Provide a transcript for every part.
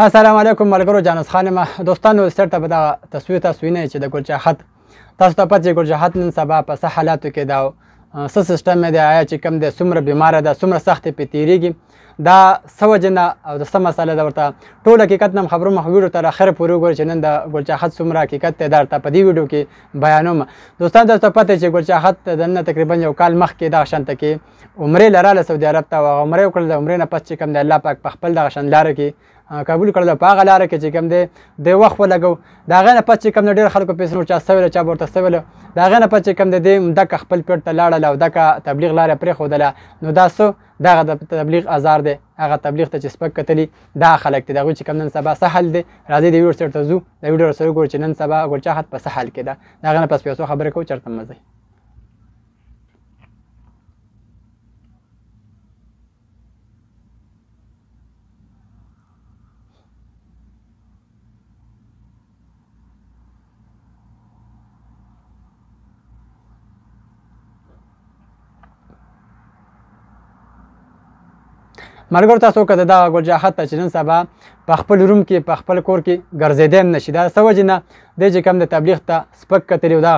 السلام علیکم ملګرو جانس خان ما دوستانو ستر ته به دا تصویر تاسو وینئ چې د ګلجهت تاسو ته پته ګلجهت نن سبا په څه حالاتو کې دا څه سیستم دی آیا چې کم د څومره بیماره ده څومره سختې پې تیریږي دا څه وجه نه او د څه مسله ده ورته ټول حقیقت نه خبرو مخ ویډیو تر اخره پورې وګورئ چې نن د ګلجهت څومره حقیقت دی دا ورته په دې ویډیو کې بیانوم دوستان تاسو ته پته چې ګلجهت د نن تقریبا یو کال مخکې دغه شانته کې عمرې لراله سعودي عرب ته او عمرې وکړل د عمرې نه پس چې کوم د الله پاک په خپل دغه شان لاره کې قبول کړل په هغه لار کې چې کوم دی د وخت ولګو دا غنه پات چې کوم ډیر خلکو پیسې نور چا سویل چا ورته سویل دا غنه پات چې کوم دی د خپل پیټ ته لاړل او د تبلیغ لار پرې خودله نو دا سو دغه د تبلیغ ازار دی هغه تبلیغ ته چې سپک کتلی دا خلک ته دغه چې کوم نن سبا سهل دی راځي د ویډیو سره ته ځو د ویډیو سره ګور چې نن سبا ګور چا حد په سهل کې ده دا غنه پس پیسو خبره کو چرته مزه مرګر تاسو کده دا ګل جهاد ته چنن سبا په خپل روم کې په خپل کور کې ګرځیدم نشي دا سوج نه د چې کم د تبلیغ ته سپک کتلی دا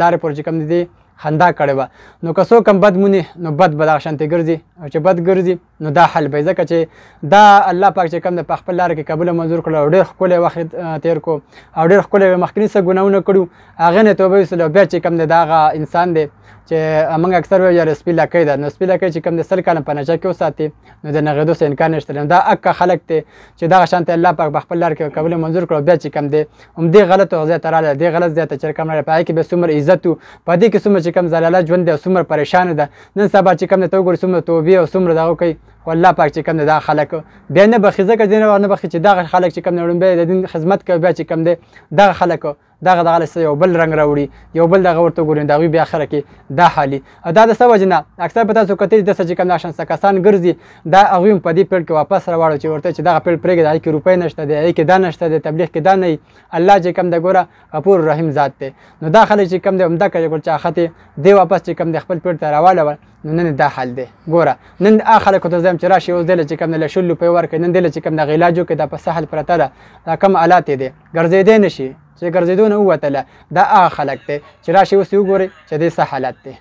لارې پر چې کم دي خندا کړي نو که څوک هم بد مونې نو بد به دغه شانتې ګرځي او چې بد ګرځي نو دا حل به ځکه چې دا الله پاک چې کم د خپل لار کې قبول منظور کړ او ډېر خپل وخت تیر کو او ډېر خپل مخکنی څه ګناونه کړو هغه نه توبه وسلو بیا چې کم د داغه انسان دی چې موږ اکثر ویو یاره سپی لکې دا نو سپی لکې چې کم د سل کاله په نشه کې وساتي نو د نغېدو سه امکان نشته دا اک خلک ته چې دا شانت الله پاک خپل لار کې قبول منظور کړ بیا چې کم دی هم دې غلط او ځای تراله دې غلط ځای ته چې کم نه پای کې به سمر عزت پدې کې سمر چې کم زلاله ژوند دی سمر پریشان ده نن سبا چې کم ته وګور سمر توبې او سمر داو کوي والله پاک چې کم دا خلک بیا نه بخیزه کړي نه ورنه بخی چې دا خلک چې کم نه وړم بیا د دین خدمت کوي بیا چې کم دی دا خلک دغه دغه لسه یو بل رنگ راوړي یو بل دغه ورته ګوري دا وی بیا اخر کې دا حالي دا د سوجنه اکثر پتا سو کته د سچ کم ناشن سکسان ګرځي دا هغه په دې پیړ کې واپس راوړو چې ورته چې دغه پیړ پرګ دای کې روپۍ نشته دی ای کې دا نشته دی تبلیغ کې دا نه الله چې کم د ګوره غفور رحیم ذات دی نو دا خلک چې کم د عمده کې ګور چاخته دی واپس چې کم د خپل پیړ ته راواله نو نن دا حل دی ګوره نن اخر کو ته زم چې راشي او دل چې کم له شلو په ور کې نن دل چې کم د غلاجو کې د په سهل پرته دا کم آلات دی ګرځې دی نشي چې ګرځېدو نه ووتله دا هغه خلک دی چې راشي اوس یې وګورئ چې دې څه حالت دی